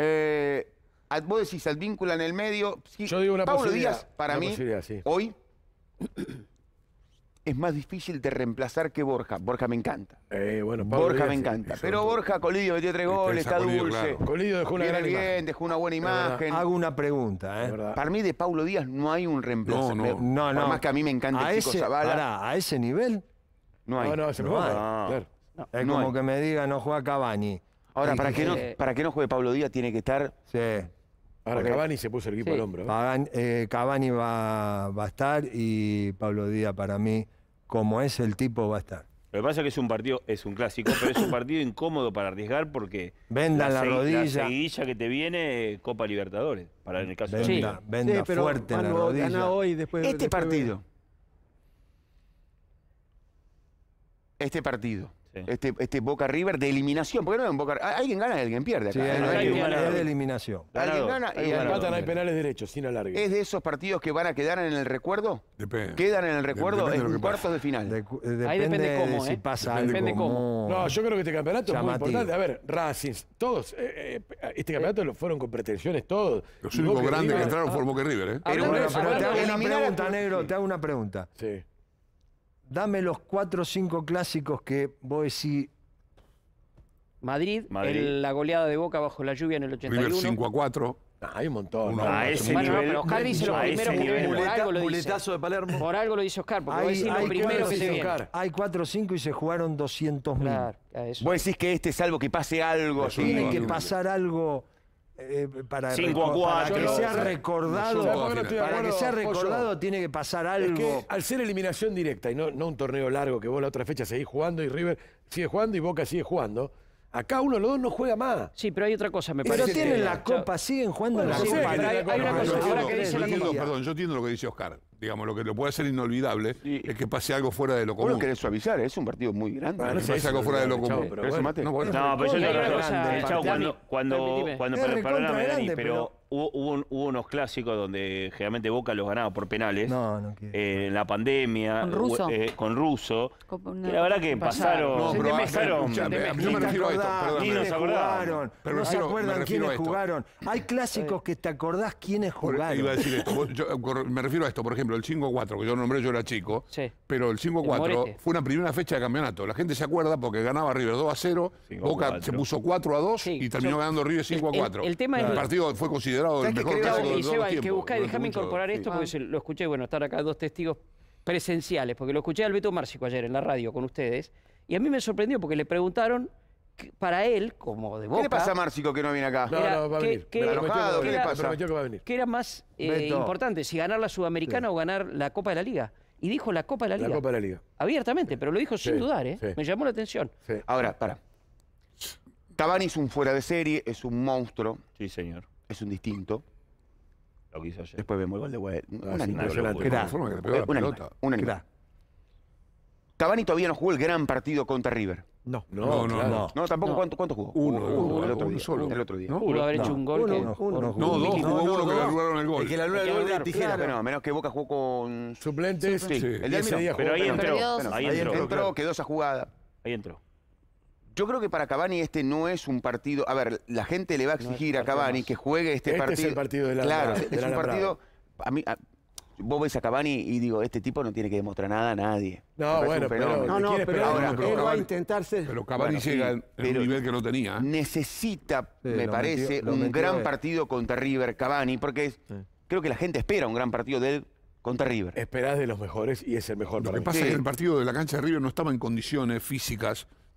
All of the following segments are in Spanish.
Eh, vos decís al vínculo en el medio. Yo digo una Pablo Díaz, para mí, hoy es más difícil de reemplazar que Borja. Borja me encanta. Eh, bueno, Borja me encanta. pero Borja, Colidio metió tres este, goles, está dulce. Claro. dejó una bien, imagen. dejó una buena imagen. Hago una pregunta. ¿eh? Para mí de Pablo Díaz no hay un reemplazo. No, no, no, más que a mí me encanta a ese, a ese nivel no hay. No, no, no, es como que me diga no juega Cavani. Ahora, para que, no, para que no juegue Pablo Díaz tiene que estar... Sí. Ahora Cavani se puso el equipo al hombro. Cabani ¿eh? Cavani eh, va, a estar y Pablo Díaz para mí, como es el tipo, va a estar. Lo que pasa es que es un partido, es un clásico, pero es un partido incómodo para arriesgar porque... venda la, rodilla. La que te viene, Copa Libertadores, para el caso venda, de Venda fuerte la rodilla. este partido. Este partido. Este, este, Boca River de eliminación. Porque no es un Boca Alguien gana y alguien pierde Es de eliminación. alguien gana y empatan, hay penales derechos, sin alargue. ¿Es de esos partidos que van a quedar en el recuerdo? Depende. ¿Quedan en el recuerdo en cuartos de final? Eh, Ahí depende, cómo, ¿eh? pasa depende cómo. No, yo creo que este campeonato es muy importante. A ver, Racing, todos. Eh, eh, este campeonato lo fueron con pretensiones todos. Los únicos grandes que entraron ah, fueron ah. Boca River, ¿eh? Pero ah, una, pregunta, negro, te hago una pregunta. Sí. Dame los 4 o 5 clásicos que vos decís. Madrid, el- la goleada de Boca bajo la lluvia en el River 81. 5 a 4. Ah, hay un montón. Uno, Ah, ese bueno, pero Oscar dice lo primero que por algo lo dice. de Palermo. Por algo lo dice Oscar, porque vos Hay, decís lo primero que dice viene. Oscar. hay 4 o 5 y se jugaron 200 mil. Claro, Vos decís que este, salvo que pase algo Tiene que pasar algo eh, eh, para, que, sea recordado, para que sea recordado tiene que pasar algo. al ser eliminación directa y no, no un torneo largo que vos la otra fecha seguís jugando y River sigue jugando y Boca sigue jugando, Acá uno de los dos no juega más. Sí, pero hay otra cosa, me parece. Pero tienen la copa, siguen jugando en la Hay, una cosa, ahora que dice la Perdón, yo entiendo lo que dice Oscar digamos, lo que lo puede hacer inolvidable es que pase algo fuera de lo común. Vos lo querés suavizar, es un partido muy grande. no pase algo fuera de lo común. Chavo, pero bueno. mate? No, no, pero yo no lo Chavo, cuando, cuando, cuando, cuando perdóname, medalla pero Hubo, unos clásicos donde generalmente Boca los ganaba por penales. No, no quiero. Eh, en la pandemia. Con Russo. Eh, la verdad que pasaron. No, pero pasaron. Yo me refiero a esto. Perdón. Ni Pero no se acuerdan quiénes jugaron. Hay clásicos que te acordás quiénes jugaron. Eh, me refiero a esto. Por ejemplo, el 5-4, que yo nombré, yo era chico. Sí. Pero el 5-4 fue una primera fecha de campeonato. La gente se acuerda porque ganaba River 2 a 0. Boca se puso 4 a 2 y terminó ganando River 5 a 4. El partido fue considerado déjame incorporar esto, porque ah. lo escuché, bueno, estar acá dos testigos presenciales, porque lo escuché a Alberto Márcico ayer en la radio con ustedes, y a mí me sorprendió porque le preguntaron para él, como de Boca... ¿Qué pasa a Márcico que no viene acá? No, no, va a venir. ¿qué ¿Qué era más eh, importante, si ganar la Sudamericana o ganar la Copa de la Liga? Y dijo la Copa de la Liga. La Copa de la Liga. Abiertamente, pero lo dijo sin dudar, ¿eh? Me llamó la atención. Ahora, para. Tabani es un fuera de serie, es un monstruo. Sí, señor es un distinto. Lo que hizo ayer. Después vemos el gol de Güell. Ah, no, un animal. La que Animal, Cavani todavía no jugó el gran partido contra River. No, no, no. No, no. tampoco. ¿cuánto, ¿Cuánto jugó? Uno, uno, el otro uno, solo. El otro día. No, Pudo haber hecho un gol. que, no, dos jugó uno que le anularon el gol. El que le anularon el gol de tijera. Claro. No, menos que Boca jugó con... Suplentes. Sí, sí. el de Almirón. Pero ahí entró. Ahí entró, quedó esa jugada. Ahí entró. Yo creo que para Cavani este no es un partido. A ver, la gente le va a exigir a Cavani que juegue este, este partido. Es el partido de la Claro, es un partido. A mí, vos ves a Cavani y digo, este tipo no tiene que demostrar nada a nadie. No, bueno, pero, no, no, él va a intentar Pero Cavani llega en un nivel que no tenía. Necesita, me parece, un gran partido contra River Cavani, porque creo que la gente espera un gran partido de él contra River. Esperás de los mejores y es el mejor. Lo que pasa es que el partido de la cancha de River no estaba en condiciones físicas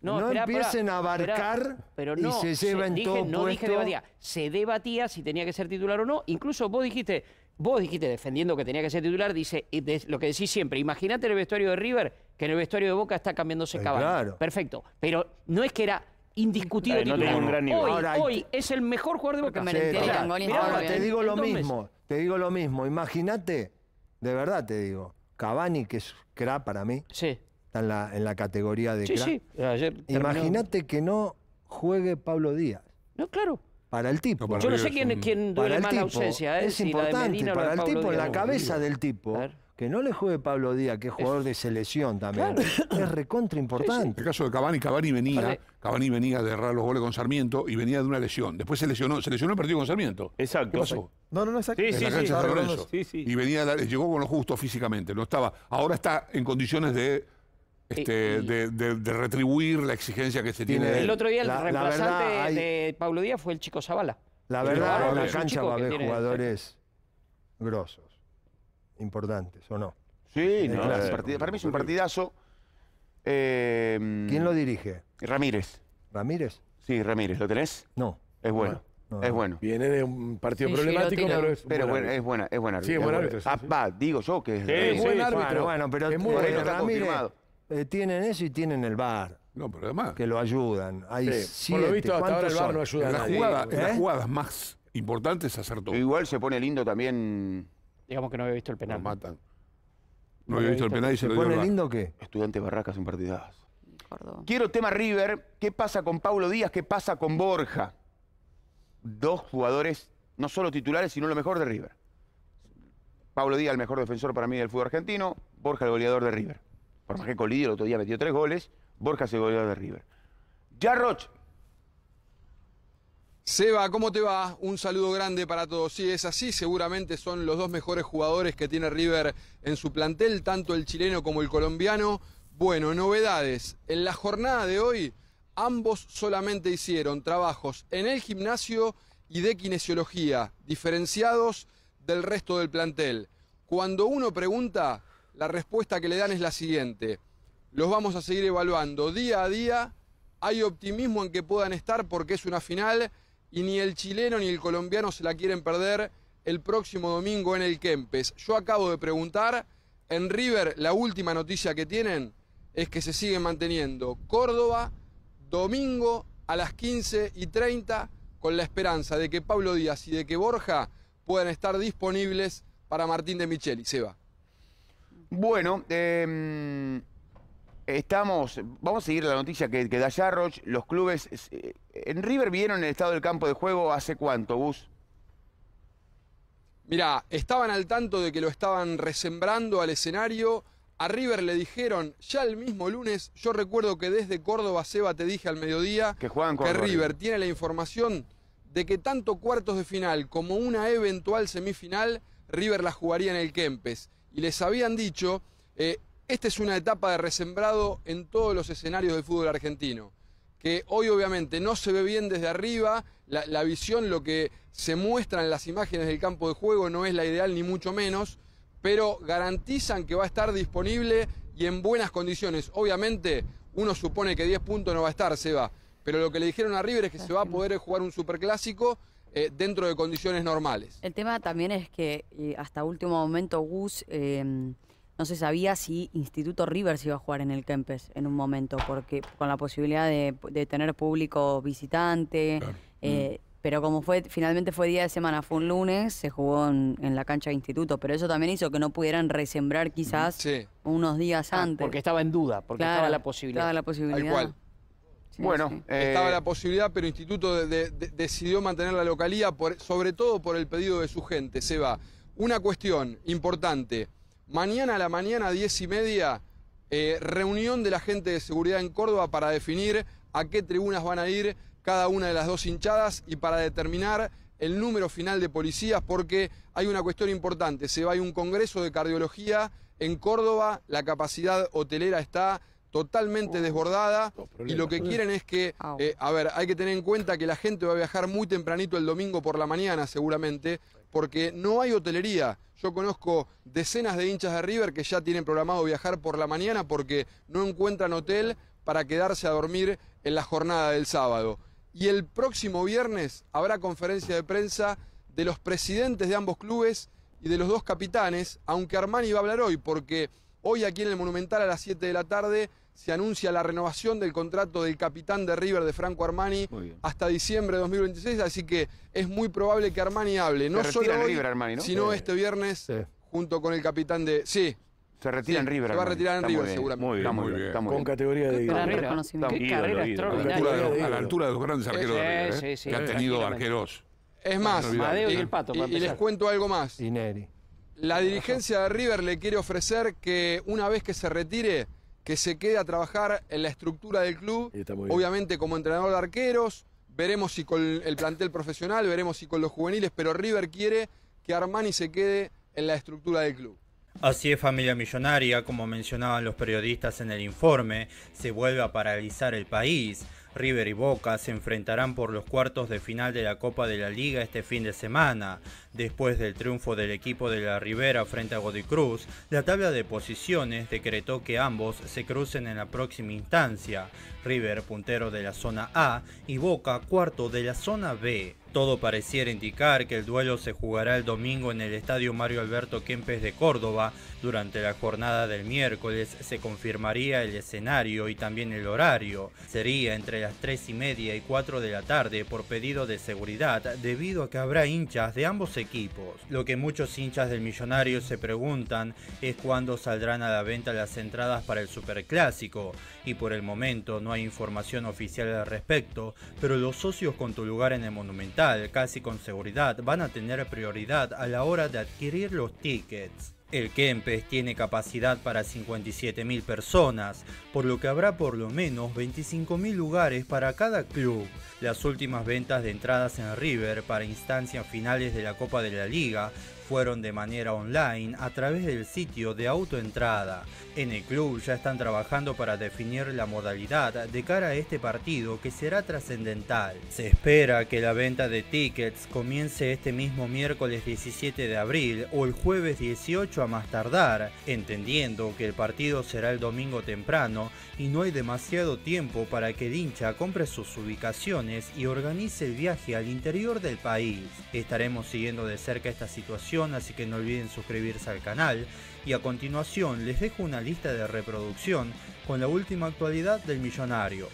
No, empiecen a abarcar pero y se llevan todo No dije debatía, se debatía si tenía que ser titular o no. Incluso vos dijiste, vos dijiste defendiendo que tenía que ser titular, dice eh, lo que decís siempre, imagínate el vestuario de River, que en el vestuario de Boca está cambiándose eh, Cabani. Perfecto, pero no es que era indiscutible eh, no titular. Hoy, es el mejor jugador de Boca. Ahora, te digo lo mismo, te digo lo mismo, imagínate, de verdad te digo, Cavani que es cra para mí. Sí Está en la, en la categoría de sí, Sí, Imagínate que no juegue Pablo Díaz. No, claro. Para el tipo. Yo no sé quién, duele más la ausencia. ¿eh? Es importante. para el tipo, en la cabeza del tipo, que no le juegue Pablo Díaz, que es jugador de selección también, es recontra importante. En El caso de Cabani, Cabani venía, Cabani Cavani venía de errar los goles con Sarmiento y venía de una lesión. Después se lesionó, se lesionó el partido con Sarmiento. Exacto. ¿Qué pasó? No, no, no, exacto. Y venía, llegó con lo justo físicamente, no estaba. Ahora está en condiciones de eh, este, de, retribuir la exigencia que se tiene. El otro día el la, reemplazante de Pablo Díaz fue el chico Zavala. La verdad, en la cancha va a haber jugadores grosos, importantes, ¿o no? Sí, para mí es un partidazo. Eh, ¿Quién lo dirige? Ramírez. ¿Ramírez? Sí, Ramírez, ¿lo tenés? No. Es bueno. es bueno. Viene de un partido problemático, pero es es buena, es Sí, es bueno ah, va, digo yo que es, es buen árbitro. Bueno, pero es eh, tienen eso y tienen el bar. No, pero además. Que lo ayudan. Hay Por visto, el bar no ayuda en En las ¿eh? jugadas más importantes hacer todo. Igual se pone lindo también. Digamos que no había visto el penal. matan. No, había visto, el penal y se, pone lindo qué? Estudiante Barracas en partidas Quiero tema River. ¿Qué pasa con Pablo Díaz? ¿Qué pasa con Borja? Dos jugadores, no solo titulares, sino lo mejor de River. Pablo Díaz, el mejor defensor para mí del fútbol argentino. Borja, el goleador de River que Colidio el otro día metió tres goles, Borja se goleó de River. Ya Roche. Seba, ¿cómo te va? Un saludo grande para todos. Sí, es así, seguramente son los dos mejores jugadores que tiene River en su plantel, tanto el chileno como el colombiano. Bueno, novedades. En la jornada de hoy, ambos solamente hicieron trabajos en el gimnasio y de kinesiología, diferenciados del resto del plantel. Cuando uno pregunta, la respuesta que le dan es la siguiente. Los vamos a seguir evaluando día a día. Hay optimismo en que puedan estar porque es una final y ni el chileno ni el colombiano se la quieren perder el próximo domingo en el Kempes. Yo acabo de preguntar, en River la última noticia que tienen es que se sigue manteniendo Córdoba domingo a las 15 y 30 con la esperanza de que Pablo Díaz y de que Borja puedan estar disponibles para Martín de Micheli. Se va. Bueno, em, estamos. Vamos a seguir la noticia que, que da Yarroch. Los clubes. Eh, ¿En River vieron el estado del campo de juego hace cuánto, Bus? Mirá, estaban al tanto de que lo estaban resembrando al escenario. A River le dijeron ya el mismo lunes. Yo recuerdo que desde Córdoba, Seba, te dije al mediodía que, que River tiene la información de que tanto cuartos de final como una eventual semifinal, River la jugaría en el Kempes y les habían dicho, eh, esta es una etapa de resembrado en todos los escenarios del fútbol argentino, que hoy obviamente no se ve bien desde arriba, la, la visión, lo que se muestra en las imágenes del campo de juego no es la ideal ni mucho menos, pero garantizan que va a estar disponible y en buenas condiciones. Obviamente uno supone que 10 puntos no va a estar, se va. pero lo que le dijeron a River es que se va a poder jugar un superclásico eh, dentro de condiciones normales. El tema también es que eh, hasta último momento Gus em, no se sabía si Instituto Rivers iba a jugar en el Kempes en un momento, porque con la posibilidad de, tener público visitante. Eh, mm. Pero como fue, finalmente fue día de semana, fue un lunes, se jugó en, la cancha de instituto. Pero eso también hizo que no pudieran resembrar quizás unos días ah, antes. porque estaba en duda, porque estaba la posibilidad. la posibilidad bueno, eh, estaba la posibilidad, pero el Instituto decidió mantener la localía, por, sobre todo por el pedido de su gente. Se va. Una cuestión importante. Mañana a la mañana, diez y media, eh, reunión de la gente de seguridad en Córdoba para definir a qué tribunas van a ir cada una de las dos hinchadas y para determinar el número final de policías, porque hay una cuestión importante. Se va a un congreso de cardiología en Córdoba, la capacidad hotelera está totalmente desbordada y lo que quieren es que, ah, eh, a ver, hay que tener en cuenta que la gente va a viajar muy tempranito el domingo por la mañana seguramente, porque no hay hotelería. Yo conozco decenas de hinchas de River que ya tienen programado viajar por la mañana porque no encuentran hotel para quedarse a dormir en la jornada del sábado. Y el próximo viernes habrá conferencia de prensa de los presidentes de ambos clubes y de los dos capitanes, aunque Armani va a hablar hoy porque Hoy aquí en el Monumental a las 7 de la tarde se anuncia la renovación del contrato del capitán de River de Franco Armani hasta diciembre de 2026, así que es muy probable que Armani hable, no solo hoy, Armani, sino este viernes junto con el capitán de... Sí. Se retira en River. Se va a retirar en River, seguramente. Muy bien, muy bien. Con categoría de ídolo. Qué carrera extraordinaria. A la altura de los grandes arqueros de River, ¿eh? que ha tenido arqueros. Es más, y, les cuento algo más. Y la dirigencia de River le quiere ofrecer que una vez que se retire, que se quede a trabajar en la estructura del club, obviamente como entrenador de arqueros, veremos si con el plantel profesional, veremos si con los juveniles, pero River quiere que Armani se quede en la estructura del club. Así es, familia millonaria, como mencionaban los periodistas en el informe, se vuelve a paralizar el país. River y Boca se enfrentarán por los cuartos de final de la Copa de la Liga este fin de semana. Después del triunfo del equipo de la Rivera frente a Godoy Cruz, la tabla de posiciones decretó que ambos se crucen en la próxima instancia. River puntero de la zona A y Boca cuarto de la zona B. Todo pareciera indicar que el duelo se jugará el domingo en el Estadio Mario Alberto Kempes de Córdoba. Durante la jornada del miércoles se confirmaría el escenario y también el horario. Sería entre las 3 y media y 4 de la tarde por pedido de seguridad debido a que habrá hinchas de ambos equipos. Lo que muchos hinchas del millonario se preguntan es cuándo saldrán a la venta las entradas para el Superclásico y por el momento no hay información oficial al respecto, pero los socios con tu lugar en el Monumental casi con seguridad van a tener prioridad a la hora de adquirir los tickets. El Kempes tiene capacidad para 57.000 personas, por lo que habrá por lo menos 25.000 lugares para cada club. Las últimas ventas de entradas en River para instancias finales de la Copa de la Liga fueron de manera online a través del sitio de autoentrada. En el club ya están trabajando para definir la modalidad de cara a este partido que será trascendental. Se espera que la venta de tickets comience este mismo miércoles 17 de abril o el jueves 18 a más tardar, entendiendo que el partido será el domingo temprano y no hay demasiado tiempo para que Dincha compre sus ubicaciones y organice el viaje al interior del país. Estaremos siguiendo de cerca esta situación así que no olviden suscribirse al canal. Y a continuación les dejo una lista de reproducción con la última actualidad del millonario.